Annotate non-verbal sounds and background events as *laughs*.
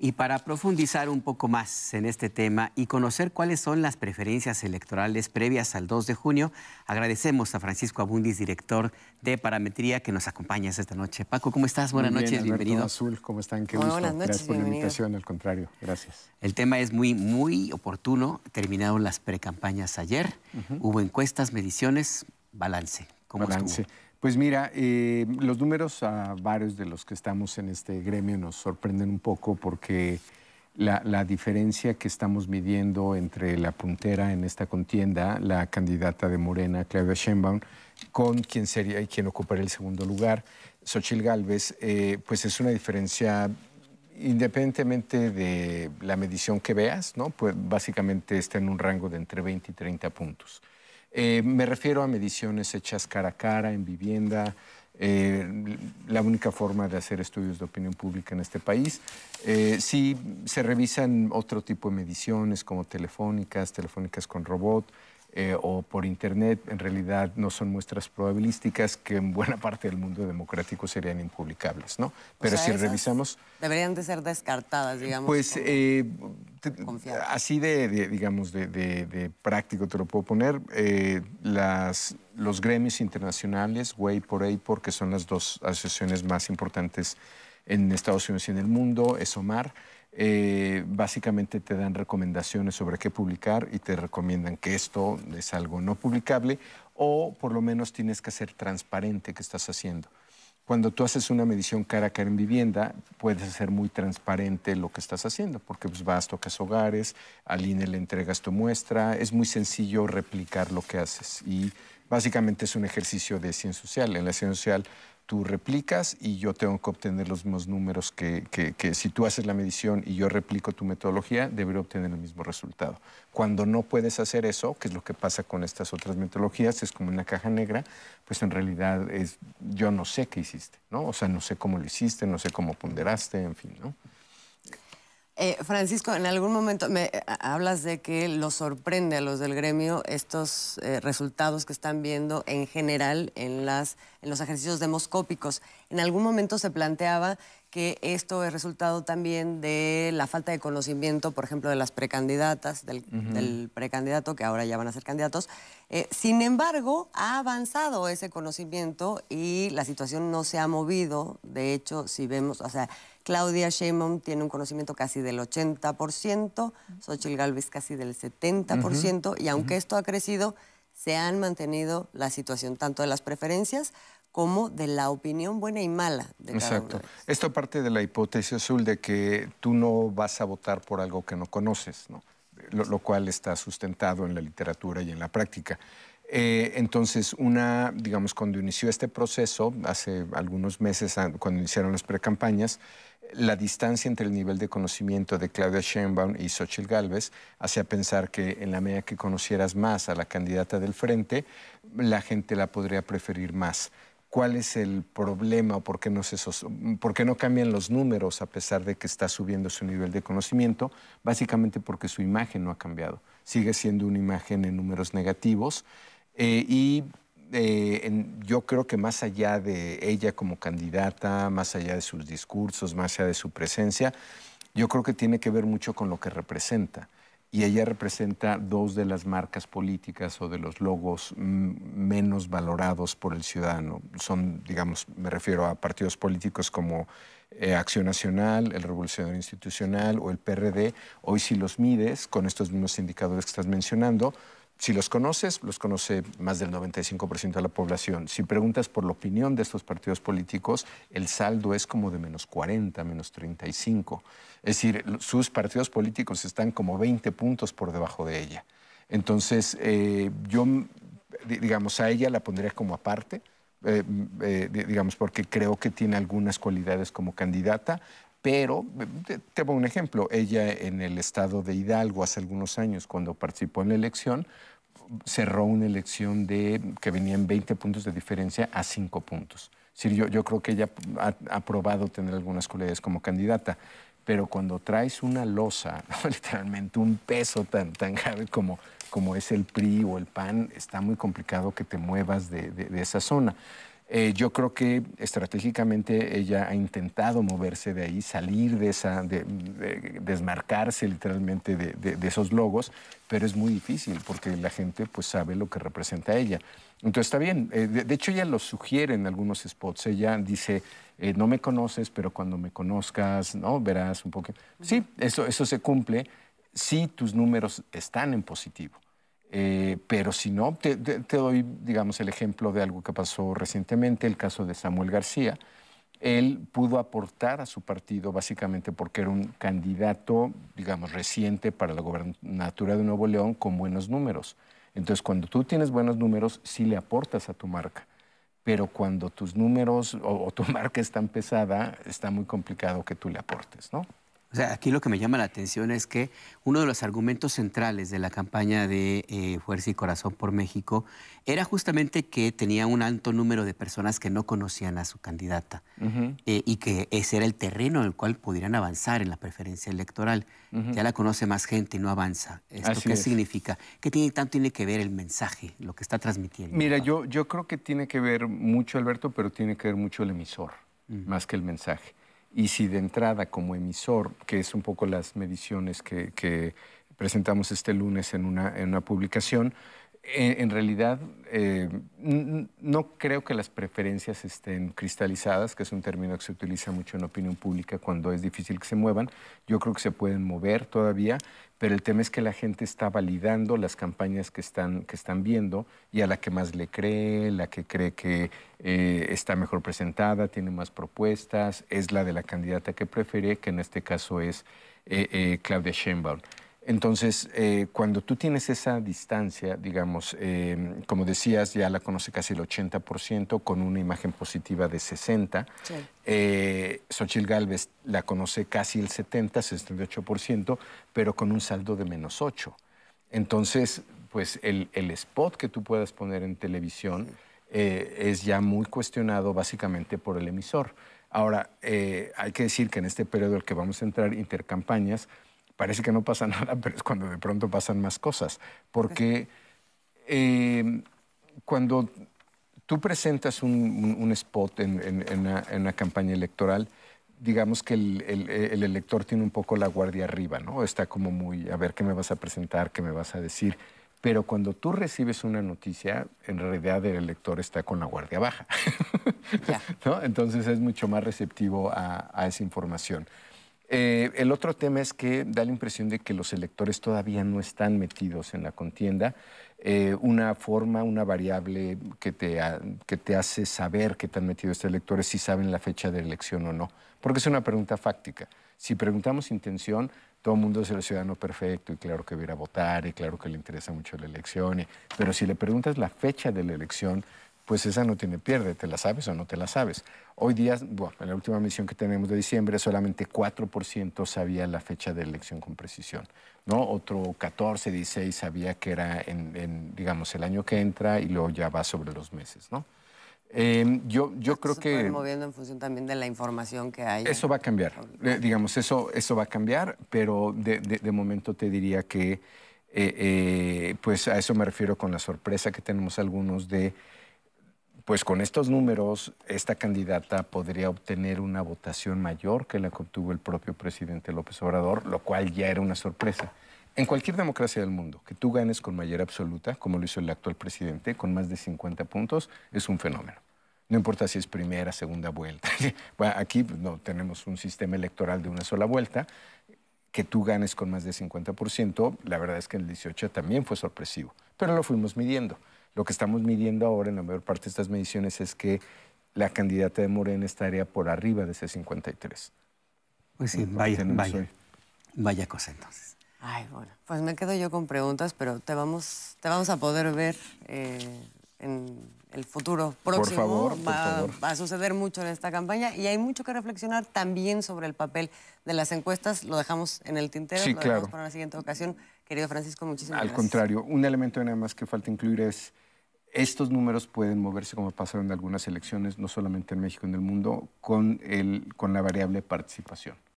Y para profundizar un poco más en este tema y conocer cuáles son las preferencias electorales previas al 2 de junio, agradecemos a Francisco Abundis, director de Parametría, que nos acompañas esta noche. Paco, ¿cómo estás? Buenas noches, bienvenido. Azul, ¿cómo están? Qué Buenas noches, gracias por la invitación, al contrario, gracias. El tema es muy, muy oportuno. Terminaron las precampañas ayer, hubo encuestas, mediciones, balance. ¿Cómo Estuvo? Pues mira, eh, los números a varios de los que estamos en este gremio nos sorprenden un poco porque la, diferencia que estamos midiendo entre la puntera en esta contienda, la candidata de Morena, Claudia Sheinbaum, con quien sería y quien ocupará el segundo lugar, Xochil Gálvez, eh, pues es una diferencia independientemente de la medición que veas, ¿no? Pues básicamente está en un rango de entre 20 y 30 puntos. Eh, me refiero a mediciones hechas cara a cara, en vivienda, eh, la única forma de hacer estudios de opinión pública en este país. Eh, si se revisan otro tipo de mediciones como telefónicas, telefónicas con robot o por Internet. En realidad no son muestras probabilísticas que en buena parte del mundo democrático serían impublicables, ¿no? Pero si revisamos... Deberían de ser descartadas, digamos. Pues así de, digamos, de, práctico te lo puedo poner. Eh, las, los gremios internacionales, Way por a porque son las dos asociaciones más importantes en Estados Unidos y en el mundo, ESOMAR, eh, básicamente te dan recomendaciones sobre qué publicar y te recomiendan que esto es algo no publicable o por lo menos tienes que ser transparente que estás haciendo cuando tú haces una medición cara a cara en vivienda, puedes ser muy transparente lo que estás haciendo, porque pues, vas, tocas hogares, al INE le entregas tu muestra, es muy sencillo replicar lo que haces. Y básicamente es un ejercicio de ciencia social. En la ciencia social tú replicas y yo tengo que obtener los mismos números que, si tú haces la medición y yo replico tu metodología, debería obtener el mismo resultado. Cuando no puedes hacer eso, que es lo que pasa con estas otras metodologías, es como una caja negra, pues en realidad es yo no sé qué hiciste, ¿no? O sea, no sé cómo lo hiciste, no sé cómo ponderaste, en fin, ¿no? Eh, Francisco, en algún momento me eh, hablas de que lo sorprende a los del gremio estos eh, resultados que están viendo en general en, las, en los ejercicios demoscópicos. En algún momento se planteaba que esto es resultado también de la falta de conocimiento, por ejemplo, de las precandidatas, del, precandidato, que ahora ya van a ser candidatos. sin embargo, ha avanzado ese conocimiento y la situación no se ha movido. De hecho, si vemos, o sea, Claudia Sheinbaum tiene un conocimiento casi del 80%, Xochitl Galvez casi del 70%, y aunque esto ha crecido, se han mantenido la situación tanto de las preferencias como de la opinión buena y mala de cada Exacto. esto parte de la hipótesis azul de que tú no vas a votar por algo que no conoces, lo, cual está sustentado en la literatura y en la práctica. Eh, entonces, una, digamos, cuando inició este proceso, hace algunos meses, ah, cuando iniciaron las precampañas, la distancia entre el nivel de conocimiento de Claudia Sheinbaum y Xochitl Gálvez hacía pensar que en la medida que conocieras más a la candidata del frente, la gente la podría preferir más. ¿Cuál es el problema o por qué, no se por qué no cambian los números a pesar de que está subiendo su nivel de conocimiento? Básicamente porque su imagen no ha cambiado. Sigue siendo una imagen en números negativos eh, y eh, yo creo que más allá de ella como candidata, más allá de sus discursos, más allá de su presencia, yo creo que tiene que ver mucho con lo que representa. Y ella representa dos de las marcas políticas o de los logos menos valorados por el ciudadano. Son, digamos, me refiero a partidos políticos como eh, Acción Nacional, el Revolucionario Institucional o el PRD. Hoy si los mides con estos mismos indicadores que estás mencionando, si los conoces, los conoce más del 95% de la población. Si preguntas por la opinión de estos partidos políticos, el saldo es como de menos 40, menos 35. Es decir, sus partidos políticos están como 20 puntos por debajo de ella. Entonces, eh, yo, digamos, a ella la pondría como aparte. Eh, eh, digamos, porque creo que tiene algunas cualidades como candidata, pero, eh, te, pongo un ejemplo, ella en el estado de Hidalgo hace algunos años, cuando participó en la elección, cerró una elección de que venían 20 puntos de diferencia a 5 puntos. yo, creo que ella ha, probado tener algunas cualidades como candidata, pero cuando traes una losa, *laughs* literalmente un peso tan, tan grave como, como es el PRI o el PAN, está muy complicado que te muevas de esa zona. Eh, yo creo que estratégicamente ella ha intentado moverse de ahí, salir de esa, de, desmarcarse literalmente de, esos logos, pero es muy difícil porque la gente pues sabe lo que representa ella. Entonces está bien, eh, de, hecho ella lo sugiere en algunos spots, ella dice, eh, no me conoces, pero cuando me conozcas, ¿no? Verás un poco. Sí, eso, eso se cumple si tus números están en positivo. Eh, pero si no, te, doy, digamos, el ejemplo de algo que pasó recientemente, el caso de Samuel García. Él pudo aportar a su partido básicamente porque era un candidato, digamos, reciente para la gobernatura de Nuevo León con buenos números. Entonces, cuando tú tienes buenos números, sí le aportas a tu marca. Pero cuando tus números o, o tu *laughs* marca es tan pesada, está muy complicado que tú le aportes, ¿no? O sea, aquí lo que me llama la atención es que uno de los argumentos centrales de la campaña de eh, Fuerza y Corazón por México era justamente que tenía un alto número de personas que no conocían a su candidata eh, y que ese era el terreno en el cual pudieran avanzar en la preferencia electoral. Ya la conoce más gente y no avanza. ¿Esto qué significa? ¿Qué tiene, tanto tiene que ver el mensaje, lo que está transmitiendo? Mira, yo, yo creo que tiene que ver mucho, Alberto, pero tiene que ver mucho el emisor, más que el mensaje. Y si de entrada como emisor, que es un poco las mediciones que, presentamos este lunes en una publicación, en realidad, eh, no creo que las preferencias estén cristalizadas, que es un término que se utiliza mucho en opinión pública cuando es difícil que se muevan. Yo creo que se pueden mover todavía, pero el tema es que la gente está validando las campañas que están, que están viendo y a la que más le cree, la que cree que eh, está mejor presentada, tiene más propuestas, es la de la candidata que prefiere, que en este caso es eh, Claudia Sheinbaum. Entonces, eh, cuando tú tienes esa distancia, digamos, eh, como decías, ya la conoce casi el 80%, con una imagen positiva de 60%. Sí. Eh, Xochitl Galvez la conoce casi el 70, 68%, pero con un saldo de menos 8%. Entonces, pues el, el spot que tú puedas poner en televisión eh, es ya muy cuestionado básicamente por el emisor. Ahora, hay que decir que en este periodo el que vamos a entrar, intercampañas, parece que no pasa *laughs* nada, pero es cuando de pronto pasan más cosas. Porque em, cuando tú presentas un, spot en, una, campaña electoral, digamos que el, elector tiene un poco la guardia arriba, ¿no? Está como muy, a ver qué me vas a presentar, qué me vas a decir. Pero cuando tú recibes una noticia, en realidad el elector está con la guardia baja. *laughs* Entonces es mucho más receptivo a esa información. Eh, el otro tema es que da la impresión de que los electores todavía no están metidos en la contienda. Eh, una forma, una variable que te, que te hace saber qué tan metido está electores, si saben la fecha de elección o no, porque es una pregunta fáctica. Si preguntamos intención, todo el mundo es el ciudadano perfecto y claro que va a votar y claro que le interesa mucho la elección, pero si le preguntas la fecha de la elección, pues esa no tiene pierde, te la sabes o no te la sabes. Hoy día, bueno, en la última misión que tenemos de diciembre, solamente 4% sabía la fecha de elección con precisión, ¿no? Otro 14, 16 sabía que era en, digamos, el año que entra y luego ya va sobre los meses, ¿no? Em, yo, yo creo se que... moviendo en función también de la información que hay. Eso va a cambiar, eh, digamos, eso, eso va a cambiar, pero de, momento te diría que, eh, eh, pues a eso me refiero con la sorpresa que tenemos algunos de pues con estos números, esta candidata podría obtener una votación mayor que la que obtuvo el propio presidente López Obrador, lo cual ya era una sorpresa. En cualquier democracia del mundo, que tú ganes con mayoría absoluta, como lo hizo el actual presidente, con más de 50 puntos, es un fenómeno. No importa si es primera, segunda vuelta. *laughs* aquí pues, no tenemos un sistema electoral de una sola vuelta. Que tú ganes con más de 50%, la verdad es que el 18 también fue sorpresivo, pero lo fuimos midiendo. Lo que estamos midiendo ahora en la mayor parte de estas mediciones es que la candidata de Morena estaría por arriba de ese 53. Pues sí, vaya, vaya, cosa entonces. Ay, bueno, pues me quedo yo con preguntas, pero te vamos, te vamos a poder ver eh, en el futuro próximo. va, a suceder mucho en esta campaña y hay mucho que reflexionar también sobre el papel de las encuestas. Lo dejamos en el tintero, sí, lo claro. para una siguiente ocasión. Querido Francisco, muchísimas gracias. Al contrario, un elemento nada más que falta incluir es estos números pueden moverse, como pasaron en algunas elecciones, no solamente en México, en el mundo, con, el, con la variable participación.